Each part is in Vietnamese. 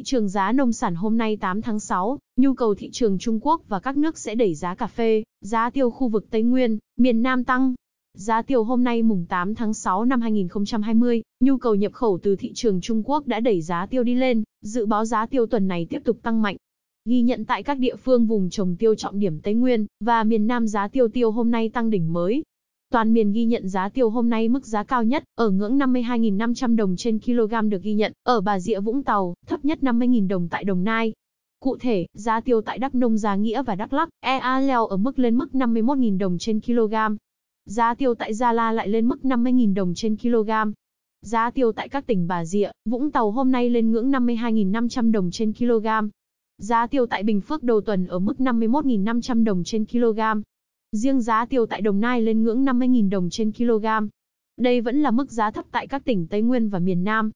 Thị trường giá nông sản hôm nay 8 tháng 6, nhu cầu thị trường Trung Quốc và các nước sẽ đẩy giá cà phê, giá tiêu khu vực Tây Nguyên, miền Nam tăng. Giá tiêu hôm nay mùng 8 tháng 6 năm 2020, nhu cầu nhập khẩu từ thị trường Trung Quốc đã đẩy giá tiêu đi lên, dự báo giá tiêu tuần này tiếp tục tăng mạnh. Ghi nhận tại các địa phương vùng trồng tiêu trọng điểm Tây Nguyên và miền Nam giá tiêu tiêu hôm nay tăng đỉnh mới, Toàn miền ghi nhận giá tiêu hôm nay mức giá cao nhất ở ngưỡng 52.500 đồng trên kg được ghi nhận ở Bà Rịa Vũng Tàu, thấp nhất 50.000 đồng tại Đồng Nai. Cụ thể, giá tiêu tại Đắk Nông Gia Nghĩa và Đắk Lắk, EA leo ở mức lên mức 51.000 đồng trên kg. Giá tiêu tại Gia La lại lên mức 50.000 đồng trên kg. Giá tiêu tại các tỉnh Bà Rịa, Vũng Tàu hôm nay lên ngưỡng 52.500 đồng trên kg. Giá tiêu tại Bình Phước đầu tuần ở mức 51.500 đồng trên kg. Riêng giá tiêu tại Đồng Nai lên ngưỡng 50.000 đồng trên kg. Đây vẫn là mức giá thấp tại các tỉnh Tây Nguyên và miền Nam.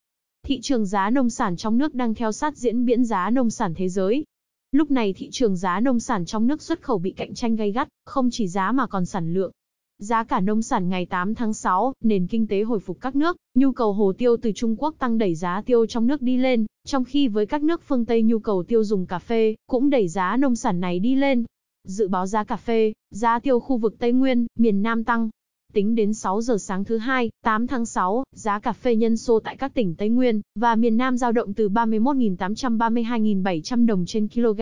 Thị trường giá nông sản trong nước đang theo sát diễn biến giá nông sản thế giới. Lúc này thị trường giá nông sản trong nước xuất khẩu bị cạnh tranh gay gắt, không chỉ giá mà còn sản lượng. Giá cả nông sản ngày 8 tháng 6, nền kinh tế hồi phục các nước, nhu cầu hồ tiêu từ Trung Quốc tăng đẩy giá tiêu trong nước đi lên, trong khi với các nước phương Tây nhu cầu tiêu dùng cà phê cũng đẩy giá nông sản này đi lên. Dự báo giá cà phê, giá tiêu khu vực Tây Nguyên, miền Nam tăng. Tính đến 6 giờ sáng thứ hai, 8 tháng 6, giá cà phê nhân xô tại các tỉnh Tây Nguyên và miền Nam giao động từ 31.832.700 đồng trên kg.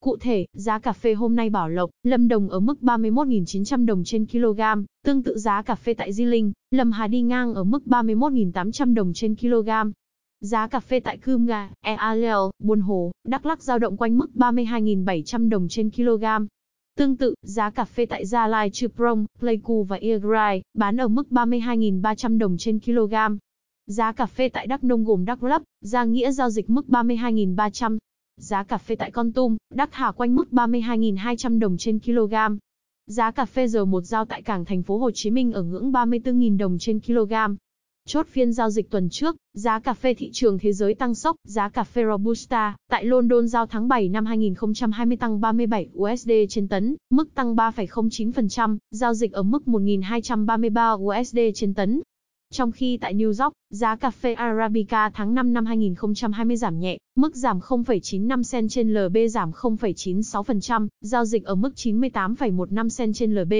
Cụ thể, giá cà phê hôm nay Bảo Lộc, Lâm Đồng ở mức 31.900 đồng trên kg, tương tự giá cà phê tại Di Linh, Lâm Hà đi ngang ở mức 31.800 đồng trên kg. Giá cà phê tại Cơm Gà, Ealel, Buôn Hồ, Đắk Lắc giao động quanh mức 32.700 đồng trên kg. Tương tự, giá cà phê tại Gia Lai, Chư Prong, Pleiku và Iagrai bán ở mức 32.300 đồng trên kg. Giá cà phê tại Đắk Nông gồm Đắk Lấp, Gia Nghĩa giao dịch mức 32.300. Giá cà phê tại Con Tum, Đắk Hà quanh mức 32.200 đồng trên kg. Giá cà phê giờ một giao tại cảng thành phố Hồ Chí Minh ở ngưỡng 34.000 đồng trên kg. Chốt phiên giao dịch tuần trước, giá cà phê thị trường thế giới tăng sốc, giá cà phê Robusta tại London giao tháng 7 năm 2020 tăng 37 USD trên tấn, mức tăng 3,09%, giao dịch ở mức 1.233 USD trên tấn. Trong khi tại New York, giá cà phê Arabica tháng 5 năm 2020 giảm nhẹ, mức giảm 0,95 cent trên LB giảm 0,96%, giao dịch ở mức 98,15 cent trên LB.